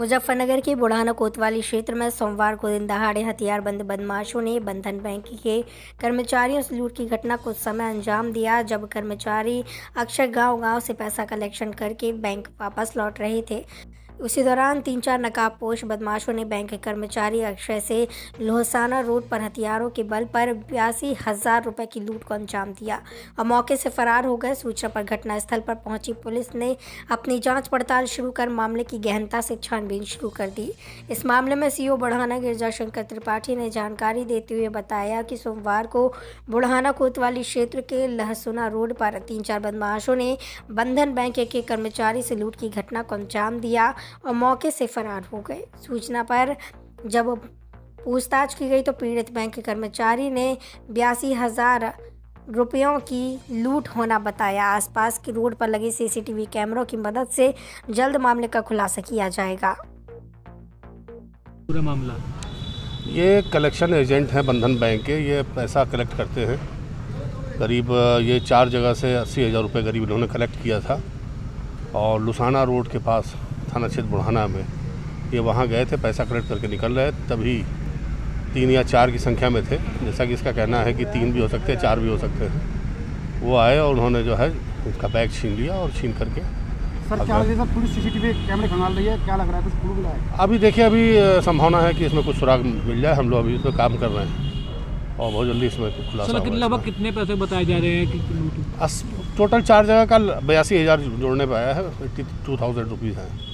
मुजफ्फरनगर के बुढ़ाना कोतवाली क्षेत्र में सोमवार को दिन दहाड़े हथियारबंद बदमाशों ने बंधन बैंक के कर्मचारियों से लूट की घटना को समय अंजाम दिया जब कर्मचारी अक्षर गांव गांव से पैसा कलेक्शन करके बैंक वापस लौट रहे थे उसी दौरान तीन चार नकाबपोश बदमाशों ने बैंक कर्मचारी अक्षय से लोहसाना रोड पर हथियारों के बल पर बयासी हजार रुपए की लूट को अंजाम दिया और मौके से फरार हो गए सूचना पर घटनास्थल पर पहुंची पुलिस ने अपनी जांच पड़ताल शुरू कर मामले की गहनता से छानबीन शुरू कर दी इस मामले में सीओ बुढ़ाना गिरजाशंकर त्रिपाठी ने जानकारी देते हुए बताया कि सोमवार को बुढ़ाना कोतवाली क्षेत्र के लहसुना रोड पर तीन चार बदमाशों ने बंधन बैंक के कर्मचारी से लूट की घटना को अंजाम दिया और मौके से फरार हो गए सूचना पर जब पूछताछ की गई तो पीड़ित बैंक के कर्मचारी ने बयासी हज़ार रुपयों की लूट होना बताया आसपास की रोड पर लगे सीसीटीवी कैमरों की मदद से जल्द मामले का खुलासा किया जाएगा पूरा मामला ये कलेक्शन एजेंट हैं बंधन बैंक के ये पैसा कलेक्ट करते हैं करीब ये चार जगह से अस्सी हज़ार रुपये करीब इन्होंने कलेक्ट किया था और लुसाना रोड के पास थाना क्षेत्र बुढ़ाना में ये वहाँ गए थे पैसा कलेक्ट करके निकल रहे तभी तीन या चार की संख्या में थे जैसा कि इसका कहना है कि तीन भी हो सकते हैं चार भी हो सकते हैं वो आए और उन्होंने जो है उसका बैग छीन लिया और छीन करके सर क्या पुलिस सीसीटीवी कैमरे खंगाल रही है क्या लग रहा है है अभी देखिए अभी संभावना है कि इसमें कुछ सुराग मिल जाए हम लोग अभी उसमें काम कर रहे हैं और बहुत जल्दी इसमें खुलासा लगभग कितने पैसे बताए जा रहे हैं कि टोटल चार जगह का बयासी हज़ार जोड़ने पर आया है एट्टी टू थाउजेंड रुपीज़ हैं